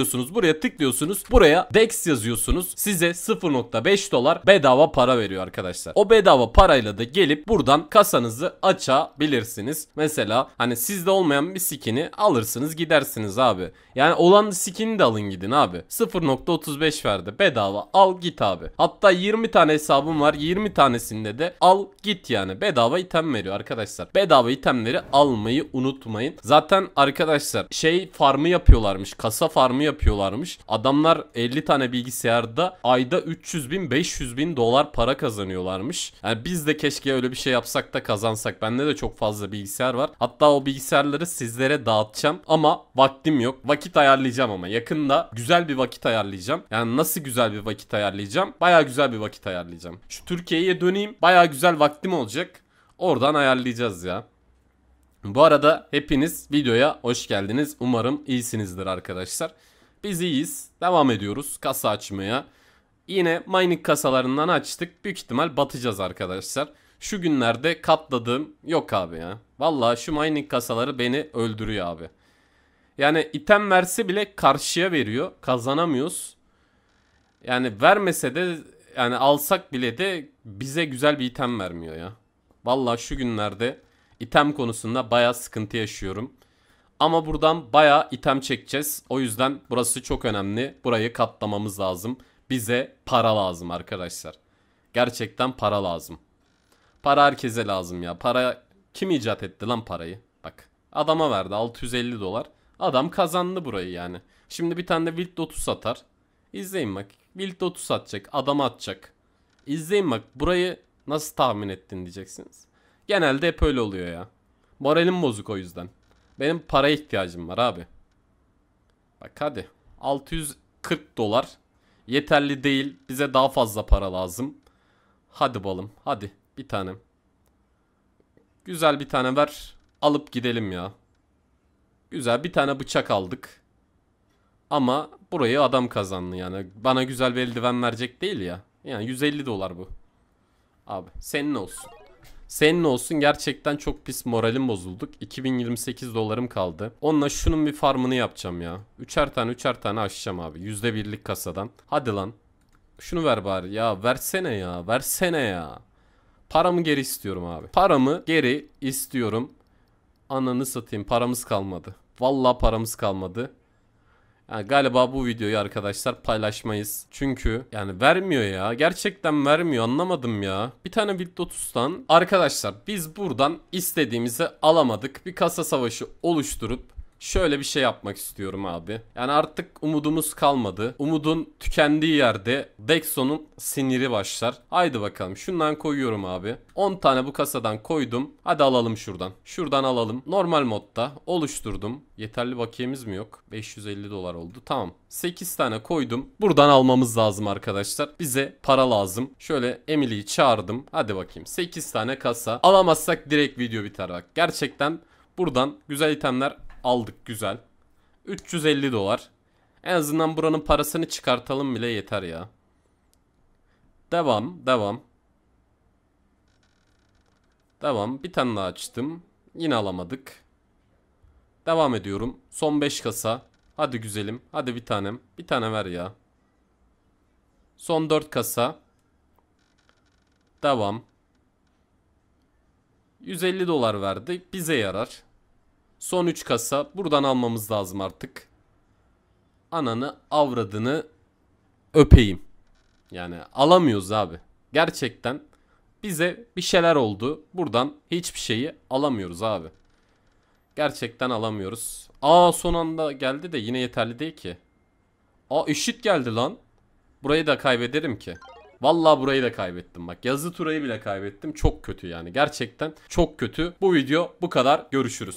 geliyorsunuz buraya tıklıyorsunuz. Buraya DEX yazıyorsunuz. Size 0.5 dolar bedava para veriyor arkadaşlar. O bedava parayla da gelip buradan kasanızı açabilirsiniz. Mesela hani sizde olmayan bir skin'i alırsınız gidersiniz abi. Yani olan skin'i de alın gidin abi. 0.35 verdi bedava al git abi. Hatta 20 tane hesabım var. 20 tanesinde de al git yani. Bedava item veriyor arkadaşlar. Bedava itemleri almayı unutmayın. Zaten arkadaşlar şey farmı yapıyorlarmış. Kasa farmı yapıyorlarmış yapıyorlarmış. Adamlar 50 tane bilgisayarda ayda 300 bin 500 bin dolar para kazanıyorlarmış. Yani biz de keşke öyle bir şey yapsak da kazansak. Bende de çok fazla bilgisayar var. Hatta o bilgisayarları sizlere dağıtacağım ama vaktim yok. Vakit ayarlayacağım ama yakında güzel bir vakit ayarlayacağım. Yani nasıl güzel bir vakit ayarlayacağım? Baya güzel bir vakit ayarlayacağım. Şu Türkiye'ye döneyim. Baya güzel vaktim olacak. Oradan ayarlayacağız ya. Bu arada hepiniz videoya hoş geldiniz. Umarım iyisinizdir arkadaşlar. Biz iyiyiz. Devam ediyoruz kasa açmaya. Yine mining kasalarından açtık. Büyük ihtimal batacağız arkadaşlar. Şu günlerde katladığım yok abi ya. Vallahi şu mining kasaları beni öldürüyor abi. Yani item verse bile karşıya veriyor. Kazanamıyoruz. Yani vermese de yani alsak bile de bize güzel bir item vermiyor ya. Vallahi şu günlerde item konusunda baya sıkıntı yaşıyorum. Ama buradan baya item çekeceğiz. O yüzden burası çok önemli. Burayı katlamamız lazım. Bize para lazım arkadaşlar. Gerçekten para lazım. Para herkese lazım ya. Para kim icat etti lan parayı? Bak adama verdi 650 dolar. Adam kazandı burayı yani. Şimdi bir tane de Wild Lotus satar. İzleyin bak. Wild Lotus atacak. Adam atacak. İzleyin bak. Burayı nasıl tahmin ettin diyeceksiniz. Genelde hep öyle oluyor ya. Moralim bozuk o yüzden. Benim paraya ihtiyacım var abi. Bak hadi. 640 dolar. Yeterli değil. Bize daha fazla para lazım. Hadi balım. Hadi. Bir tanem. Güzel bir tane ver. Alıp gidelim ya. Güzel bir tane bıçak aldık. Ama burayı adam kazandı yani. Bana güzel bir eldiven verecek değil ya. Yani 150 dolar bu. Abi senin olsun. Senin olsun gerçekten çok pis moralim bozulduk. 2028 dolarım kaldı. Onunla şunun bir farmını yapacağım ya. Üçer tane üçer tane açacağım abi. Yüzde birlik kasadan. Hadi lan. Şunu ver bari. Ya versene ya. Versene ya. Paramı geri istiyorum abi. Paramı geri istiyorum. Ananı satayım. Paramız kalmadı. Vallahi paramız kalmadı. Yani galiba bu videoyu arkadaşlar paylaşmayız. Çünkü yani vermiyor ya. Gerçekten vermiyor anlamadım ya. Bir tane Wild Lotus'tan arkadaşlar biz buradan istediğimizi alamadık. Bir kasa savaşı oluşturup şöyle bir şey yapmak istiyorum abi. Yani artık umudumuz kalmadı. Umudun tükendiği yerde Dexon'un siniri başlar. Haydi bakalım şundan koyuyorum abi. 10 tane bu kasadan koydum. Hadi alalım şuradan. Şuradan alalım. Normal modda oluşturdum. Yeterli bakiyemiz mi yok? 550 dolar oldu. Tamam. 8 tane koydum. Buradan almamız lazım arkadaşlar. Bize para lazım. Şöyle Emily'yi çağırdım. Hadi bakayım. 8 tane kasa. Alamazsak direkt video biter bak. Gerçekten buradan güzel itemler aldık güzel. 350 dolar. En azından buranın parasını çıkartalım bile yeter ya. Devam, devam. Devam. Bir tane daha açtım. Yine alamadık. Devam ediyorum. Son 5 kasa. Hadi güzelim. Hadi bir tanem. Bir tane ver ya. Son 4 kasa. Devam. 150 dolar verdi. Bize yarar. Son 3 kasa buradan almamız lazım artık. Ananı avradını öpeyim. Yani alamıyoruz abi. Gerçekten bize bir şeyler oldu. Buradan hiçbir şeyi alamıyoruz abi. Gerçekten alamıyoruz. Aa son anda geldi de yine yeterli değil ki. Aa eşit geldi lan. Burayı da kaybederim ki. Vallahi burayı da kaybettim bak. Yazı turayı bile kaybettim. Çok kötü yani. Gerçekten çok kötü. Bu video bu kadar. Görüşürüz.